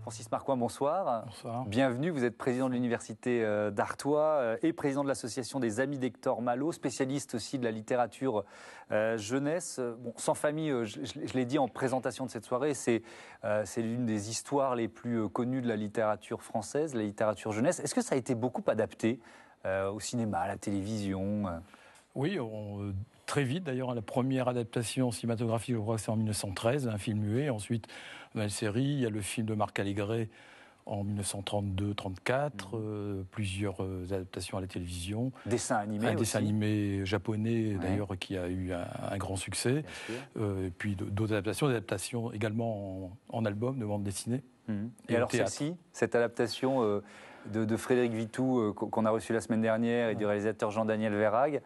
Francis Marcois, bonsoir. Bonsoir. Bienvenue, vous êtes président de l'Université euh, d'Artois euh, et président de l'Association des Amis d'Hector Malo, spécialiste aussi de la littérature euh, jeunesse. Bon, sans famille, je l'ai dit en présentation de cette soirée, c'est l'une des histoires les plus connues de la littérature française, la littérature jeunesse. Est-ce que ça a été beaucoup adapté au cinéma, à la télévision oui, très vite d'ailleurs à la première adaptation cinématographique, je crois que c'est en 1913, un film muet. Ensuite, bah, une série, il y a le film de Marc Allégret en 1932-34, mmh. euh, plusieurs euh, adaptations à la télévision. Dessin animé. Un dessin animé japonais, d'ailleurs, qui a eu un, grand succès. Euh, et puis d'autres adaptations, des adaptations également en, en, album de bande dessinée. Mmh. Et, alors celle-ci, cette adaptation de, Frédéric Vitou qu'on a reçue la semaine dernière et du réalisateur Jean-Daniel Verrague,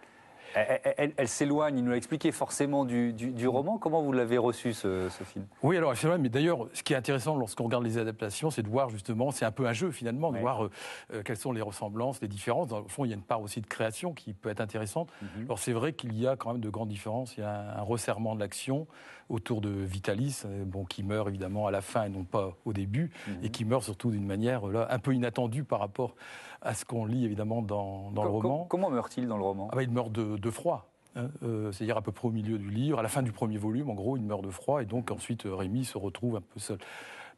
elle, s'éloigne, il nous l'a expliqué, forcément du, roman. Comment vous l'avez reçu, ce, film Oui, alors c'est mais d'ailleurs, ce qui est intéressant lorsqu'on regarde les adaptations, c'est de voir justement, c'est un peu un jeu finalement, de voir euh, euh, quelles sont les ressemblances, les différences. Dans le fond, il y a une part aussi de création qui peut être intéressante. Mhm. Alors c'est vrai qu'il y a quand même de grandes différences. Il y a un, resserrement de l'action autour de Vitalis, euh, bon, qui meurt évidemment à la fin et non pas au début, mhm. et qui meurt surtout d'une manière un peu inattendue par rapport à ce qu'on lit évidemment dans, le roman. Comment meurt-il dans le roman ah bah, Il meurt de de froid. Hein, euh, c'est-à-dire à peu près au milieu du livre, à la fin du premier volume, en gros, il meurt de froid, et donc ensuite euh, Rémi se retrouve un peu seul.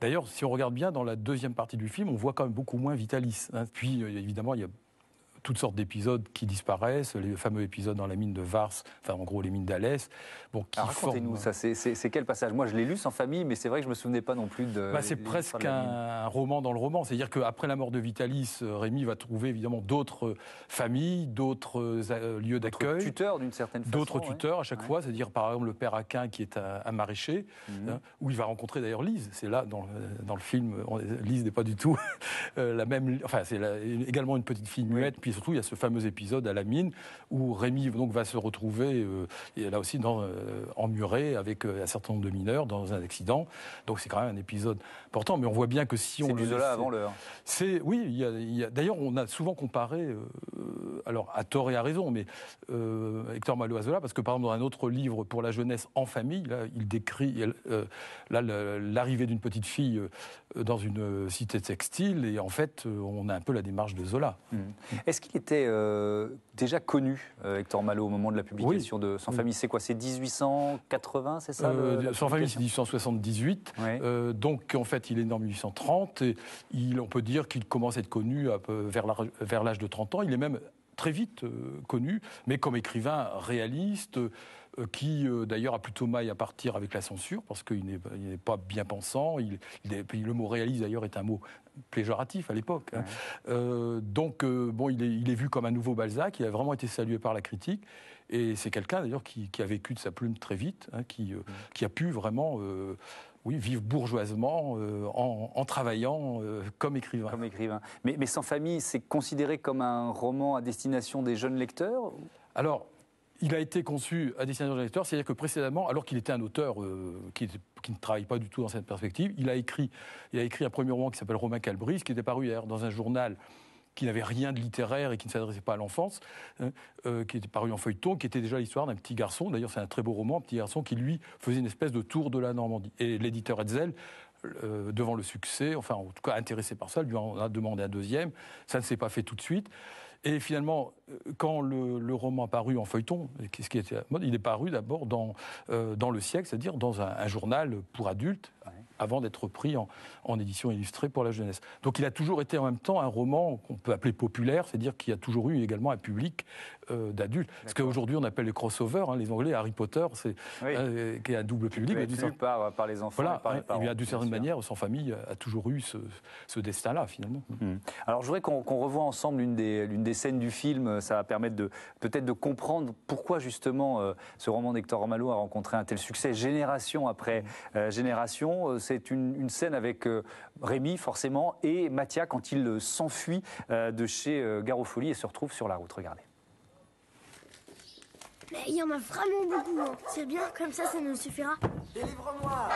D'ailleurs, si on regarde bien, dans la deuxième partie du film, on voit quand même beaucoup moins Vitalis. Hein. Puis, euh, évidemment, il y a toutes sortes d'épisodes qui disparaissent, les fameux épisodes dans la mine de Vars, enfin en gros les mines d'Alès. Bon, Racontez-nous ça, c'est quel passage Moi je l'ai lu sans famille, mais c'est vrai que je me souvenais pas non plus de. Bah, c'est presque un roman dans le roman, c'est-à-dire qu'après la mort de Vitalis, euh, Rémi va trouver évidemment d'autres euh, familles, d'autres euh, lieux d'accueil. D'autres tuteurs d'une certaine façon. D'autres tuteurs à chaque fois, c'est-à-dire par exemple le père Aquin qui est un, maraîcher, mhm. hein, où il va rencontrer d'ailleurs Lise. C'est là dans le, dans le film, Lise n'est pas du tout la même. Enfin, c'est également une petite fille muette, surtout, il y a ce fameux épisode à la mine où Rémi donc, va se retrouver, euh, là aussi, dans, euh, emmuré avec euh, un certain nombre de mineurs dans un accident. Donc c'est quand même un épisode important. Mais on voit bien que si on... C'est Zola avant l'heure. C'est, oui, d'ailleurs, on a souvent comparé, alors à tort et à raison, mais Hector Malo à Zola, parce que par exemple, dans un autre livre pour la jeunesse en famille, il décrit l'arrivée d'une petite fille dans une cité textile, et en fait, on a un peu la démarche de Zola. Mmh. Est-ce qui était euh, déjà connu, euh, Hector Malo, au moment de la publication de Sans Famille C'est quoi C'est 1880, c'est ça euh, Sans Famille, c'est 1878. donc, en fait, il est né en 1830. Et il, on peut dire qu'il commence à être connu peu, vers l'âge de 30 ans. Il est même très vite euh, connu, mais comme écrivain réaliste euh, qui euh, d'ailleurs a plutôt maille à partir avec la censure, parce qu'il n'est pas bien pensant. le mot réaliste d'ailleurs est un mot pléjoratif à l'époque. Hein. donc, bon, il est, il est, vu comme un nouveau Balzac, il a vraiment été salué par la critique. Et c'est quelqu'un d'ailleurs qui, a vécu de sa plume très vite, hein, euh, mm. qui, a pu vraiment euh, oui, vivre bourgeoisement euh, en, travaillant comme écrivain. Comme écrivain. Mais, Sans famille, c'est considéré comme un roman à destination des jeunes lecteurs Alors, il a été conçu à destination des lecteurs, c'est-à-dire que précédemment, alors qu'il était un auteur qui, ne travaille pas du tout dans cette perspective, il a écrit, il a écrit un premier roman qui s'appelle Romain Calbris, qui était paru hier dans un journal qui n'avait rien de littéraire et qui ne s'adressait pas à l'enfance, hein, euh, qui était paru en feuilleton, qui était déjà l'histoire d'un petit garçon, d'ailleurs c'est un très beau roman, un petit garçon qui lui faisait une espèce de tour de la Normandie. Et l'éditeur Hetzel euh, devant le succès, enfin en tout cas intéressé par ça, lui en a demandé un deuxième, ça ne s'est pas fait tout de suite. Et finalement, quand le, roman roman paru en feuilleton, ce qui il est paru d'abord dans, euh, dans le siècle, c'est-à-dire dans un, journal pour adultes, avant d'être pris en, en, édition illustrée pour la jeunesse. Donc il a toujours été en même temps un roman qu'on peut appeler populaire, c'est-à-dire qu'il a toujours eu également un public euh, d'adultes. Ce qu'aujourd'hui on appelle les crossovers, hein, les Anglais, Harry Potter, c'est euh, qui est un double public. Il est par, par les enfants. Voilà, et par d'une certaine manière, sans famille a toujours eu ce, destin-là finalement. Hmm. Alors je voudrais qu'on revoie ensemble l'une des, des scènes du film euh, ça va permettre de peut-être de comprendre pourquoi justement euh, ce roman d'Hector Ramalho a rencontré un tel succès génération après euh, génération. C'est une, scène avec Rémi forcément et Mathia quand il s'enfuit de chez Garofoli et se retrouve sur la route. Regardez. Mais il y en a vraiment beaucoup. Hein. C'est bien, comme ça, ça nous suffira. Délivre-moi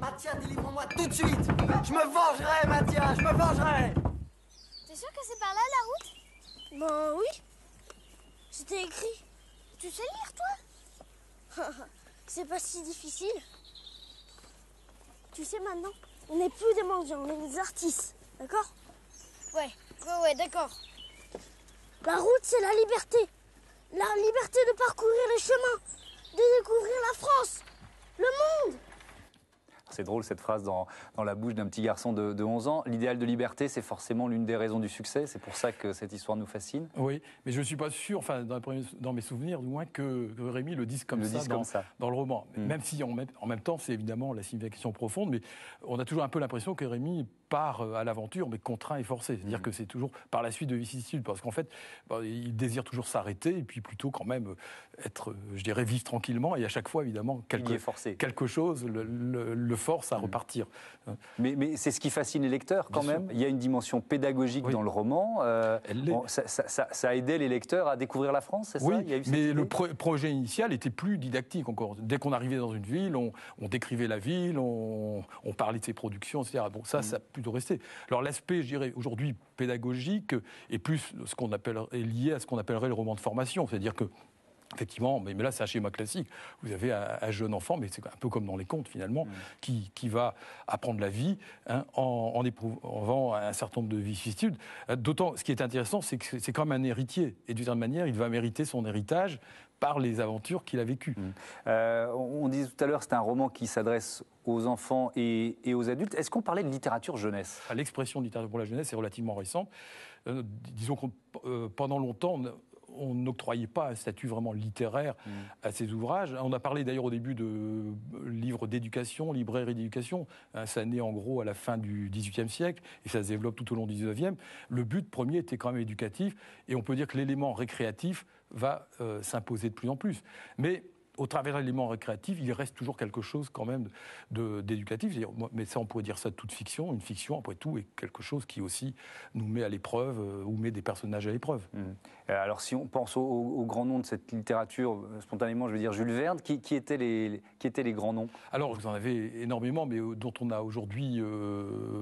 Mathia, délivre-moi tout de suite Je me vengerai, Mathia, je me vengerai T'es sûr que c'est par là la route ben oui. C'était écrit. Tu sais lire, toi C'est pas si difficile. Tu sais maintenant, on n'est plus des mendiants, on est des artistes. D'accord Ouais, ouais, ouais, d'accord. La route, c'est la liberté. La liberté de parcourir les chemins, de découvrir la France, le monde. C'est drôle cette phrase dans, la bouche d'un petit garçon de, 11 ans. L'idéal de liberté, c'est forcément l'une des raisons du succès. C'est pour ça que cette histoire nous fascine. Oui, mais je ne suis pas sûr, enfin, dans, mes souvenirs, du moins, que, Rémi le dise comme, ça, dans, le roman. Mm. Même si, en même, temps, c'est évidemment la signification profonde, mais on a toujours un peu l'impression que Rémi part euh, à l'aventure, mais contraint et forcé. C'est-à-dire mm. que c'est toujours par la suite de vicissitudes, parce qu'en fait, bah, il désire toujours s'arrêter, et puis plutôt quand même euh, être, euh, je dirais, vivre tranquillement, et à chaque fois, évidemment, quelque, quelque chose le, le, force à repartir. Mais, c'est ce qui fascine les lecteurs quand même. Il y a une dimension pédagogique dans le roman. Euh, ça, a aidé les lecteurs à découvrir la France, mais le projet initial était plus didactique encore. Dès qu'on arrivait dans une ville, on, décrivait la ville, on, parlait de ses productions, etc. Bon, ça, mm. ça a plutôt resté. Alors l'aspect, je dirais, aujourd'hui pédagogique euh, est plus ce qu'on appelle, est lié à ce qu'on appellerait le roman de formation. C'est-à-dire que Effectivement, mais, là c'est un schéma classique. Vous avez un, jeune enfant, mais c'est un peu comme dans les contes finalement, mm. qui, qui, va apprendre la vie hein, en, en, éprouvant un certain nombre de vicissitudes. Euh, d'autant, ce qui est intéressant, c'est que c'est comme un héritier, et d'une certaine manière, il va mériter son héritage par les aventures qu'il a vécues. Mm. Euh, on disait tout à l'heure, c'est un roman qui s'adresse aux enfants et, aux adultes. Est-ce qu'on parlait de littérature jeunesse L'expression de littérature pour la jeunesse est relativement récente. Euh, disons que pendant longtemps, on n'octroyait pas un statut vraiment littéraire mmh. à ces ouvrages. On a parlé d'ailleurs au début de euh, livres d'éducation, librairies d'éducation. Euh, ça naît en gros à la fin du XVIIIe siècle et ça se développe tout au long du XIXe. Le but premier était quand même éducatif et on peut dire que l'élément récréatif va euh, s'imposer de plus en plus. Mais au travers de l'élément récréatif, il reste toujours quelque chose quand même d'éducatif. Mais ça, on pourrait dire ça de toute fiction. Une fiction, après tout, est quelque chose qui aussi nous met à l'épreuve euh, ou met des personnages à l'épreuve. Hum. Euh, alors, si on pense aux au, grand grands noms de cette littérature, euh, spontanément, je veux dire Jules Verne, qui, étaient, les, qui étaient les grands noms Alors, vous en avez énormément, mais dont on a aujourd'hui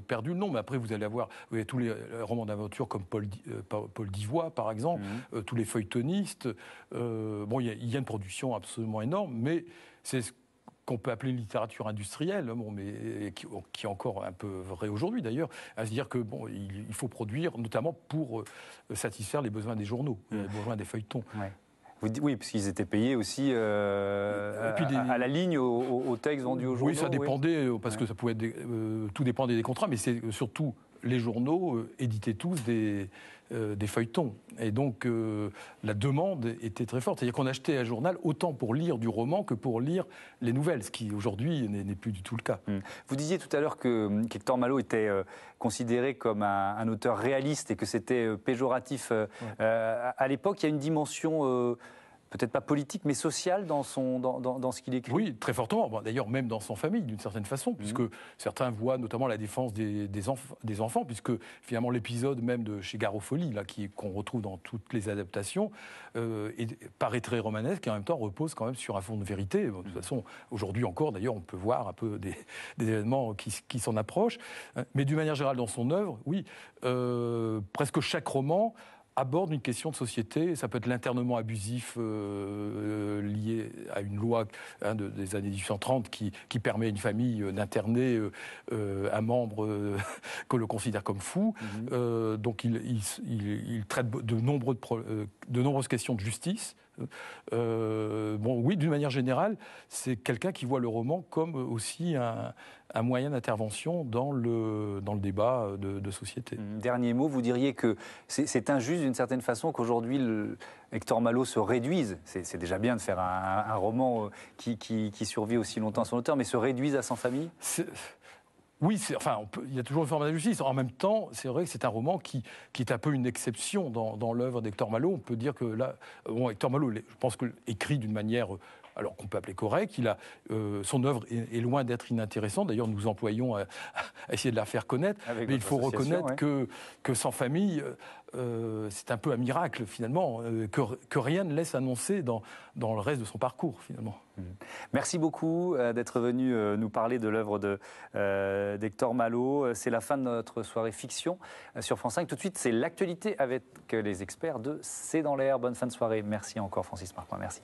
perdu le nom. Mais après, vous allez avoir tous les romans d'aventure comme Paul, Paul Divois, par exemple, hum. tous les feuilletonistes. bon, il y a une production absolument énorme, mais c'est ce qu'on peut appeler une littérature industrielle, bon, mais qui, est encore un peu vrai aujourd'hui d'ailleurs, à se dire que bon, il, faut produire, notamment pour euh, satisfaire les besoins des journaux, mmh. les besoins des feuilletons. Oui, parce qu'ils étaient payés aussi euh, à, la ligne aux textes vendus texte aux Oui, ça dépendait, euh, parce que ça pouvait être tout dépendait des contrats, mais c'est surtout les journaux euh, éditaient tous euh, des, feuilletons. Et donc, euh, la demande était très forte. C'est-à-dire qu'on achetait un journal autant pour lire du roman que pour lire les nouvelles, ce qui aujourd'hui n'est plus du tout le cas. Mmh. Vous disiez tout à l'heure que hum, qu'Hector Malo était considéré comme un, auteur réaliste et que c'était péjoratif à l'époque. Il y a une dimension peut-être pas politique, mais sociale dans, ce qu'il écrit Oui, très fortement. D'ailleurs, même dans son famille, d'une certaine façon, mhm. puisque certains voient notamment la défense des, des, enfants, puisque finalement l'épisode même de chez Garofoli, qu'on retrouve dans toutes les adaptations, euh, paraît très romanesque et en même temps repose quand même sur un fond de vérité. de toute mhm. façon, aujourd'hui encore, d'ailleurs, on peut voir un peu des, événements qui, qui s'en approchent. Euh, mais d'une manière générale, dans son œuvre, oui, euh, presque chaque roman aborde une question de société. Ça peut être l'internement abusif euh, euh, lié à une loi hein, des années 1830 qui, permet à une famille euh, d'interner un membre que le considère comme fou. Mhm. donc il, traite de nombreuses questions de justice, euh, euh, bon, oui, d'une manière générale, c'est quelqu'un qui voit le roman comme euh, aussi un, moyen d'intervention dans le, dans le débat de, société. Mm, dernier mot, vous diriez que c'est injuste d'une certaine façon qu'aujourd'hui Hector Malot se réduise, c'est déjà bien de faire un, roman qui, survit aussi longtemps à son auteur, mais se réduise à 100 famille. Oui, enfin, il y a toujours une forme d'injustice. En même temps, c'est vrai que c'est un roman qui, est un peu une exception dans, l'œuvre d'Hector Malot. On peut dire que là, euh, bon, Hector Malot, je pense que écrit d'une manière euh, alors qu'on peut appeler correct. Euh, son œuvre est, loin d'être inintéressante. D'ailleurs, nous employons à, essayer de la faire connaître. mais il faut reconnaître que, que sans famille, euh, c'est un peu un miracle finalement, euh, que, rien ne laisse annoncer dans, dans le reste de son parcours finalement. Mmh. Merci beaucoup d'être venu nous parler de l'œuvre d'Hector Malot. C'est la fin de notre soirée fiction sur France 5. Tout de suite, c'est l'actualité avec les experts de C'est dans l'air. Bonne fin de soirée. Merci encore Francis Marquois, Merci.